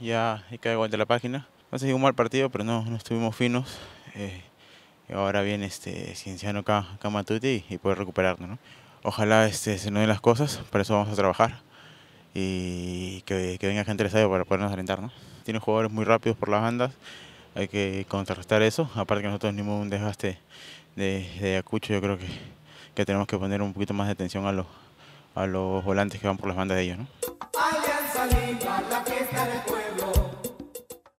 ya y caigo ante la página. No se un mal partido, pero no, no estuvimos finos. Eh, ahora viene este Cienciano Kamatuti y, y recuperarnos. Ojalá este, se nos den las cosas, por eso vamos a trabajar y que, venga gente del estadio para podernos alentar. ¿no? Tiene jugadores muy rápidos por las bandas, hay que contrarrestar eso. Aparte que nosotros tenemos un desgaste de, Acucho, yo creo que, que, tenemos que poner un poquito más de atención a los, a los volantes que van por las bandas de ellos. ¿no?